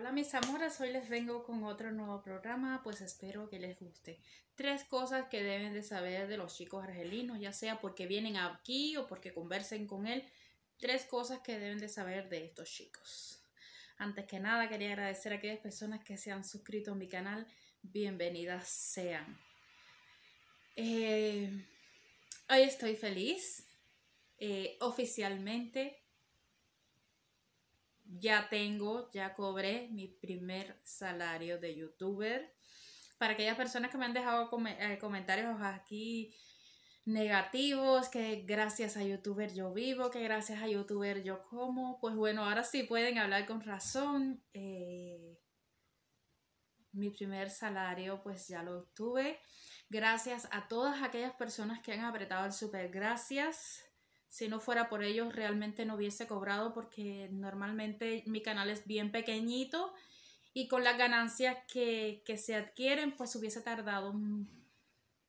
Hola mis amores hoy les vengo con otro nuevo programa, pues espero que les guste. Tres cosas que deben de saber de los chicos argelinos, ya sea porque vienen aquí o porque conversen con él. Tres cosas que deben de saber de estos chicos. Antes que nada quería agradecer a aquellas personas que se han suscrito a mi canal. Bienvenidas sean. Eh, hoy estoy feliz. Eh, oficialmente ya tengo, ya cobré mi primer salario de youtuber. Para aquellas personas que me han dejado eh, comentarios aquí negativos, que gracias a youtuber yo vivo, que gracias a youtuber yo como, pues bueno, ahora sí pueden hablar con razón. Eh, mi primer salario pues ya lo obtuve. Gracias a todas aquellas personas que han apretado el super gracias si no fuera por ellos realmente no hubiese cobrado porque normalmente mi canal es bien pequeñito y con las ganancias que, se adquieren pues hubiese tardado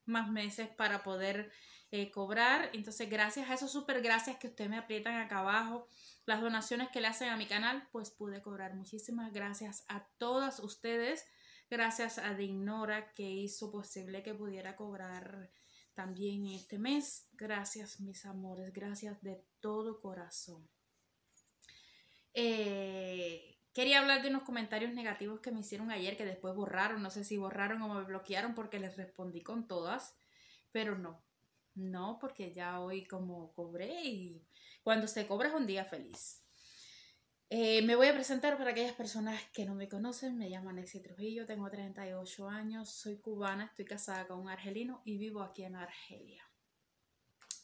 más meses para poder eh, cobrar. Entonces gracias a esos super gracias que ustedes me aprietan acá abajo, las donaciones que le hacen a mi canal, pues pude cobrar. Muchísimas gracias a todas ustedes. Gracias a Dignora que hizo posible que pudiera cobrar también en este mes. Gracias, mis amores, gracias de todo corazón. Eh, quería hablar de unos comentarios negativos que me hicieron ayer, que después borraron, no sé si borraron o me bloquearon porque les respondí con todas, pero no, no, porque ya hoy como cobré y cuando se cobra es un día feliz. Eh, me voy a presentar para aquellas personas que no me conocen. Me llamo Nexi Trujillo, tengo 38 años, soy cubana, estoy casada con un argelino y vivo aquí en Argelia.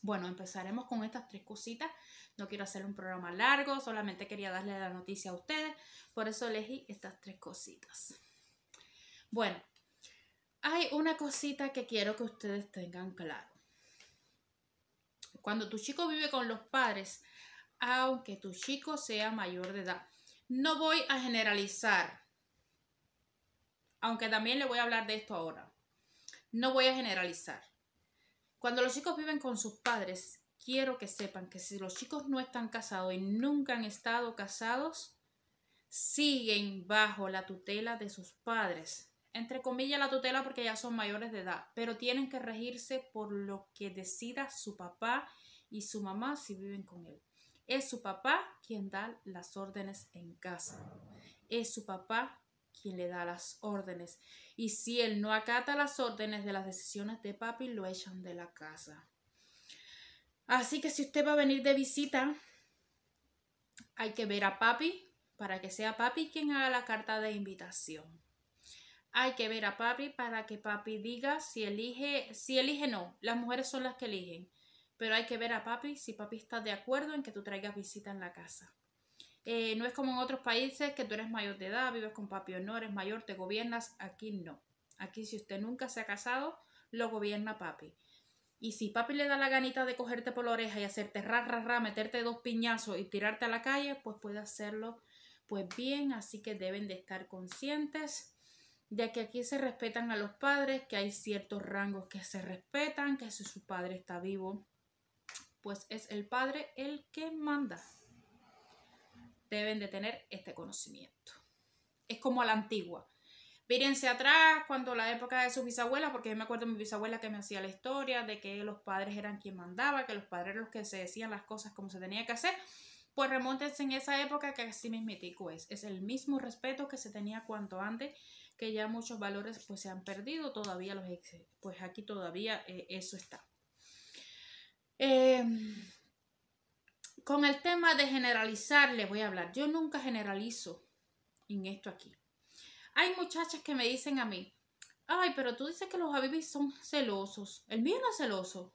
Bueno, empezaremos con estas tres cositas. No quiero hacer un programa largo, solamente quería darle la noticia a ustedes, por eso elegí estas tres cositas. Bueno, hay una cosita que quiero que ustedes tengan claro. Cuando tu chico vive con los padres, aunque tu chico sea mayor de edad. No voy a generalizar, aunque también le voy a hablar de esto ahora. No voy a generalizar. Cuando los chicos viven con sus padres, quiero que sepan que si los chicos no están casados y nunca han estado casados, siguen bajo la tutela de sus padres. Entre comillas la tutela porque ya son mayores de edad, pero tienen que regirse por lo que decida su papá y su mamá si viven con él. Es su papá quien da las órdenes en casa. Es su papá quien le da las órdenes. Y si él no acata las órdenes de las decisiones de papi, lo echan de la casa. Así que si usted va a venir de visita, hay que ver a papi para que sea papi quien haga la carta de invitación. Hay que ver a papi para que papi diga si elige, si elige no, las mujeres son las que eligen pero hay que ver a papi si papi está de acuerdo en que tú traigas visita en la casa. Eh, no es como en otros países que tú eres mayor de edad, vives con papi o no, eres mayor, te gobiernas. Aquí no. Aquí si usted nunca se ha casado, lo gobierna papi. Y si papi le da la ganita de cogerte por la oreja y hacerte ra, ra, ra, meterte dos piñazos y tirarte a la calle, pues puede hacerlo pues bien. Así que deben de estar conscientes de que aquí se respetan a los padres, que hay ciertos rangos que se respetan, que si su padre está vivo, pues es el Padre el que manda. Deben de tener este conocimiento. Es como a la antigua. Mírense atrás cuando la época de su bisabuela, porque yo me acuerdo de mi bisabuela que me hacía la historia de que los padres eran quien mandaba, que los padres eran los que se decían las cosas como se tenía que hacer. Pues remóntense en esa época que así mismitico es. Es el mismo respeto que se tenía cuanto antes, que ya muchos valores pues se han perdido, todavía los pues aquí todavía eh, eso está. Em, con el tema de generalizar, les voy a hablar. Yo nunca generalizo en esto aquí. Hay muchachas que me dicen a mí, ay, pero tú dices que los habibis son celosos. El mío no es celoso.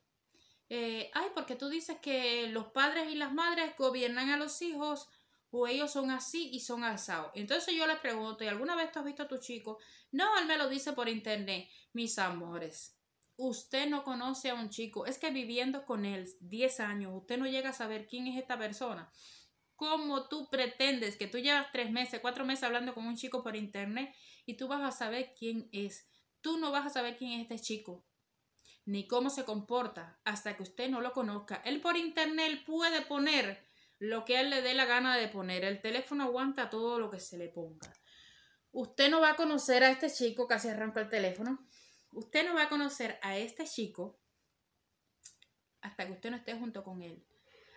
Eh, ay, porque tú dices que los padres y las madres gobiernan a los hijos o ellos son así y son asados. Entonces yo les pregunto, ¿y alguna vez tú has visto a tu chico? No, él me lo dice por internet, mis amores usted no conoce a un chico, es que viviendo con él 10 años, usted no llega a saber quién es esta persona. ¿Cómo tú pretendes que tú llevas tres meses, cuatro meses hablando con un chico por internet y tú vas a saber quién es? Tú no vas a saber quién es este chico, ni cómo se comporta, hasta que usted no lo conozca. Él por internet puede poner lo que él le dé la gana de poner. El teléfono aguanta todo lo que se le ponga. Usted no va a conocer a este chico que se arranca el teléfono Usted no va a conocer a este chico hasta que usted no esté junto con él.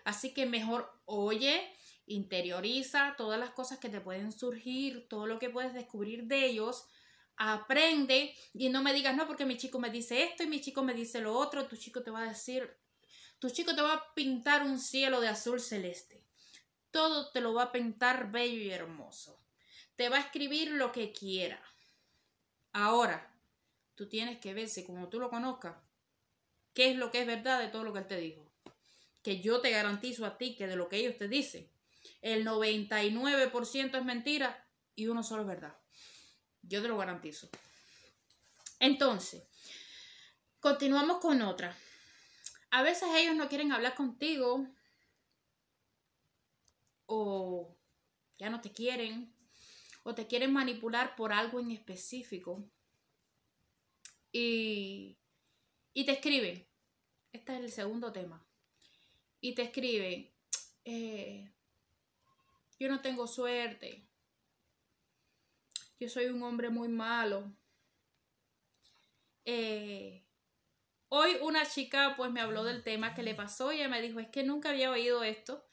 Así que mejor oye, interioriza todas las cosas que te pueden surgir, todo lo que puedes descubrir de ellos, aprende y no me digas, no, porque mi chico me dice esto y mi chico me dice lo otro, tu chico te va a decir, tu chico te va a pintar un cielo de azul celeste. Todo te lo va a pintar bello y hermoso. Te va a escribir lo que quiera. Ahora, Tú tienes que verse como tú lo conozcas, qué es lo que es verdad de todo lo que él te dijo. Que yo te garantizo a ti que de lo que ellos te dicen, el 99% es mentira y uno solo es verdad. Yo te lo garantizo. Entonces, continuamos con otra. A veces ellos no quieren hablar contigo o ya no te quieren o te quieren manipular por algo en específico y, te escribe, este es el segundo tema, y te escribe, eh, yo no tengo suerte, yo soy un hombre muy malo. Eh, hoy una chica pues me habló del tema que le pasó y ella me dijo, es que nunca había oído esto.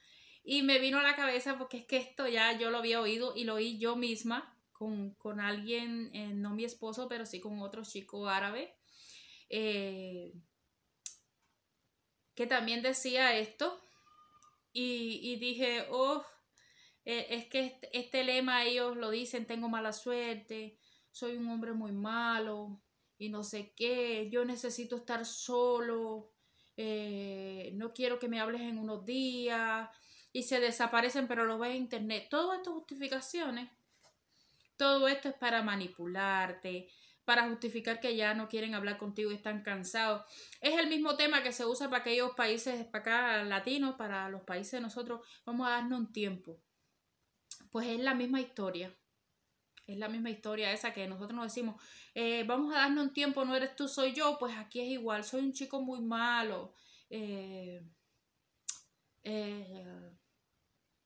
Y me vino a la cabeza porque es que esto ya yo lo había oído y lo oí yo misma con, con alguien, eh, no mi esposo, pero sí con otro chico árabe, eh, que también decía esto. Y, dije, oh, es que este, este, lema ellos lo dicen, tengo mala suerte, soy un hombre muy malo y no sé qué, yo necesito estar solo, eh, no quiero que me hables en unos días y se desaparecen, pero lo ve en internet. Todas estas justificaciones todo esto es para manipularte, para justificar que ya no quieren hablar contigo y están cansados. Es el mismo tema que se usa para aquellos países, para acá latinos, para los países de nosotros. Vamos a darnos un tiempo. Pues es la misma historia. Es la misma historia esa que nosotros nos decimos, eh, vamos a darnos un tiempo, no eres tú, soy yo. Pues aquí es igual, soy un chico muy malo. Eh, eh,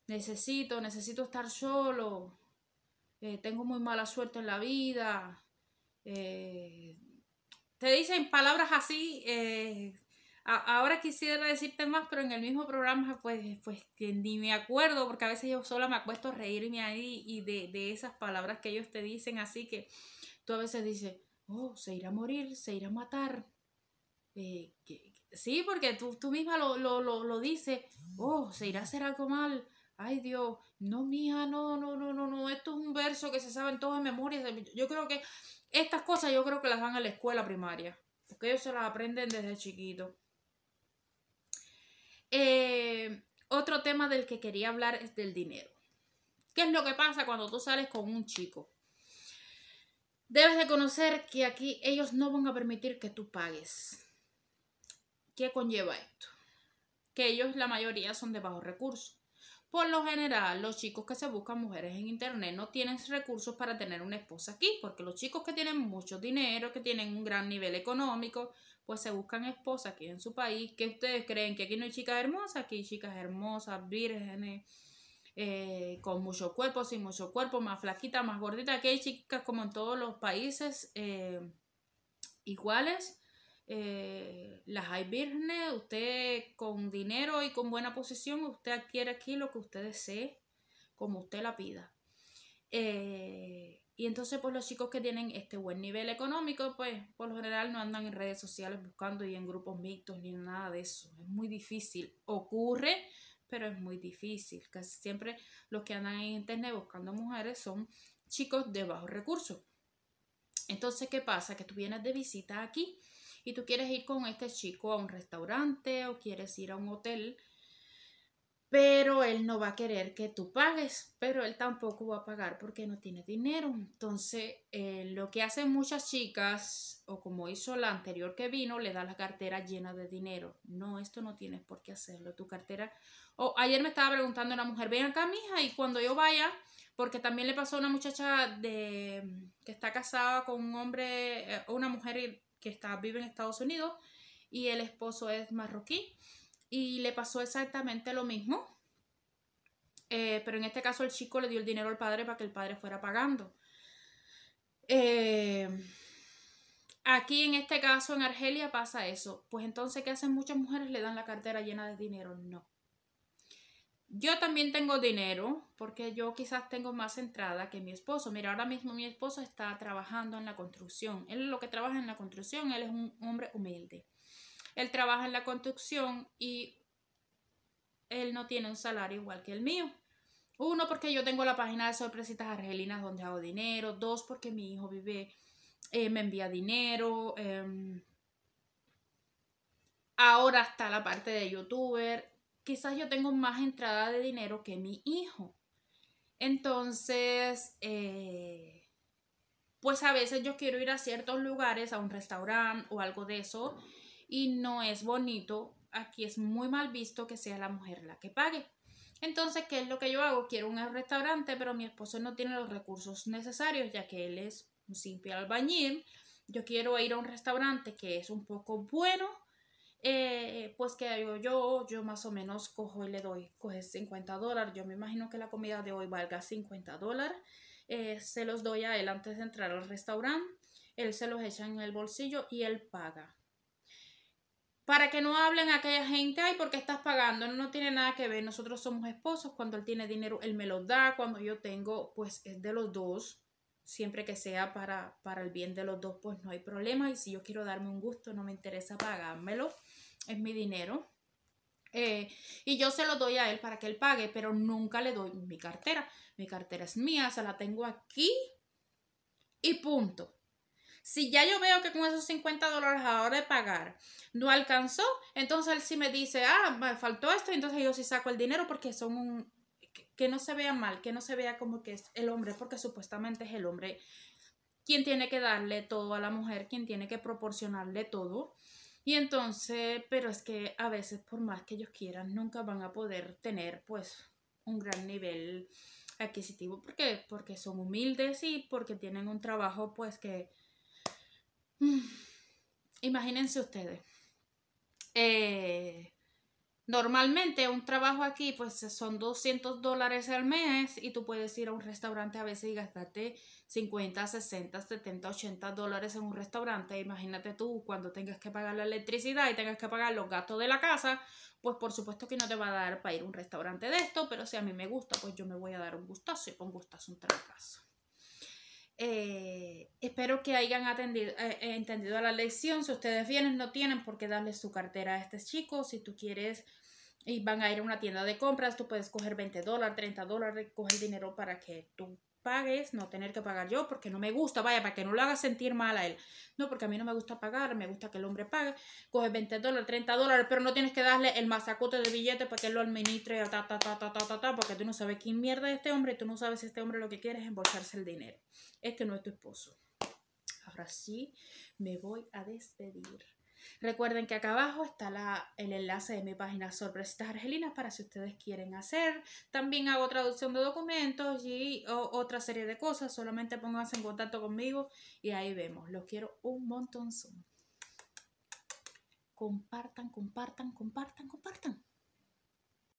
necesito, necesito estar solo eh, tengo muy mala suerte en la vida. Eh, te dicen palabras así. Eh, ahora quisiera decirte más, pero en el mismo programa, pues, pues ni me acuerdo, porque a veces yo sola me acuesto a reírme ahí y de, esas palabras que ellos te dicen. Así que tú a veces dices, oh, se irá a morir, se irá a matar. sí, porque tú, misma lo, lo, lo, lo dices, oh, se irá a hacer algo mal ay Dios, no, mija, no, no, no, no, no, esto es un verso que se saben todos en memoria. Yo creo que estas cosas yo creo que las van a la escuela primaria, porque ellos se las aprenden desde chiquito. Eh, otro tema del que quería hablar es del dinero. ¿Qué es lo que pasa cuando tú sales con un chico? Debes de conocer que aquí ellos no van a permitir que tú pagues. ¿Qué conlleva esto? Que ellos la mayoría son de bajos recursos. Por lo general, los chicos que se buscan mujeres en Internet no tienen recursos para tener una esposa aquí, porque los chicos que tienen mucho dinero, que tienen un gran nivel económico, pues se buscan esposas aquí en su país. ¿Qué ustedes creen? ¿Que aquí no hay chicas hermosas? Aquí hay chicas hermosas, vírgenes, eh, con mucho cuerpo, sin mucho cuerpo, más flaquita, más gordita. Aquí hay chicas como en todos los países eh, iguales eh, las hay vírgenes, usted con dinero y con buena posición, usted adquiere aquí lo que usted desee, como usted la pida. Eh, y entonces, pues los chicos que tienen este buen nivel económico, pues por lo general no andan en redes sociales buscando y en grupos mixtos ni nada de eso. Es muy difícil. Ocurre, pero es muy difícil. Casi siempre los que andan en internet buscando mujeres son chicos de bajos recursos. Entonces, ¿qué pasa? Que tú vienes de visita aquí y tú quieres ir con este chico a un restaurante o quieres ir a un hotel, pero él no va a querer que tú pagues, pero él tampoco va a pagar porque no tiene dinero. Entonces, eh, lo que hacen muchas chicas, o como hizo la anterior que vino, le da la cartera llena de dinero. No, esto no tienes por qué hacerlo. Tu cartera. O ayer me estaba preguntando una mujer, ven acá, mija, y cuando yo vaya, porque también le pasó a una muchacha de que está casada con un hombre, O eh, una mujer está, vive en Estados Unidos y el esposo es marroquí y le pasó exactamente lo mismo. Eh, pero en este caso el chico le dio el dinero al padre para que el padre fuera pagando. Eh, aquí en este caso en Argelia pasa eso. Pues entonces, ¿qué hacen muchas mujeres? Le dan la cartera llena de dinero. No. Yo también tengo dinero porque yo quizás tengo más entrada que mi esposo. Mira, ahora mismo mi esposo está trabajando en la construcción. Él es lo que trabaja en la construcción, él es un hombre humilde. Él trabaja en la construcción y él no tiene un salario igual que el mío. Uno, porque yo tengo la página de sorpresitas argelinas donde hago dinero. Dos, porque mi hijo vive, eh, me envía dinero. Em, ahora está la parte de youtuber quizás yo tengo más entrada de dinero que mi hijo. Entonces, eh, pues a veces yo quiero ir a ciertos lugares, a un restaurante o algo de eso, y no es bonito. Aquí es muy mal visto que sea la mujer la que pague. Entonces, ¿qué es lo que yo hago? Quiero un restaurante, pero mi esposo no tiene los recursos necesarios, ya que él es un simple albañil. Yo quiero ir a un restaurante que es un poco bueno, pues que hago yo, yo más o menos cojo y le doy, coge 50 dólares, yo me imagino que la comida de hoy valga 50 dólares, eh, se los doy a él antes de entrar al restaurante, él se los echa en el bolsillo y él paga. Para que no hablen aquella gente, ay, porque estás pagando, no tiene nada que ver, nosotros somos esposos, cuando él tiene dinero, él me lo da, cuando yo tengo, pues es de los dos, siempre que sea para, para el bien de los dos, pues no hay problema. Y si yo quiero darme un gusto, no me interesa pagármelo es mi dinero. Eh, y yo se lo doy a él para que él pague, pero nunca le doy mi cartera. Mi cartera es mía, se la tengo aquí y punto. Si ya yo veo que con esos 50 dólares ahora de pagar no alcanzó, entonces él sí me dice, ah, me faltó esto, entonces yo sí saco el dinero porque son un... que no se vea mal, que no se vea como que es el hombre, porque supuestamente es el hombre quien tiene que darle todo a la mujer, quien tiene que proporcionarle todo. Y entonces, pero es que a veces por más que ellos quieran, nunca van a poder tener pues un gran nivel adquisitivo. ¿Por qué? Porque son humildes y porque tienen un trabajo pues que... Mm, imagínense ustedes. Eh, Normalmente un trabajo aquí pues son 200 dólares al mes y tú puedes ir a un restaurante a veces y gastarte 50, 60, 70, 80 dólares en un restaurante. Imagínate tú cuando tengas que pagar la electricidad y tengas que pagar los gastos de la casa, pues por supuesto que no te va a dar para ir a un restaurante de esto, pero si a mí me gusta pues yo me voy a dar un gustazo y con gustazo un trancazo. Eh, espero que hayan atendido, eh, eh, entendido la lección. Si ustedes vienen, no tienen por qué darle su cartera a este chico. Si tú quieres y van a ir a una tienda de compras, tú puedes coger 20 dólares, 30 dólares, coger dinero para que tú pagues, no tener que pagar yo, porque no me gusta, vaya, para que no lo haga sentir mal a él. No, porque a mí no me gusta pagar, me gusta que el hombre pague, coge 20 dólares, 30 dólares, pero no tienes que darle el masacote de billetes para que él lo administre, ta, ta, ta, ta, ta, porque tú no sabes quién mierda es este hombre, tú no sabes si este hombre lo que quiere es embolsarse el dinero. es que no es tu esposo. Ahora sí, me voy a despedir. Recuerden que acá abajo está el enlace de mi página Sorpresitas Argelinas para si ustedes quieren hacer. También hago traducción de documentos y otra serie de cosas. Solamente pónganse en contacto conmigo y ahí vemos. Los quiero un montón. Compartan, compartan, compartan, compartan.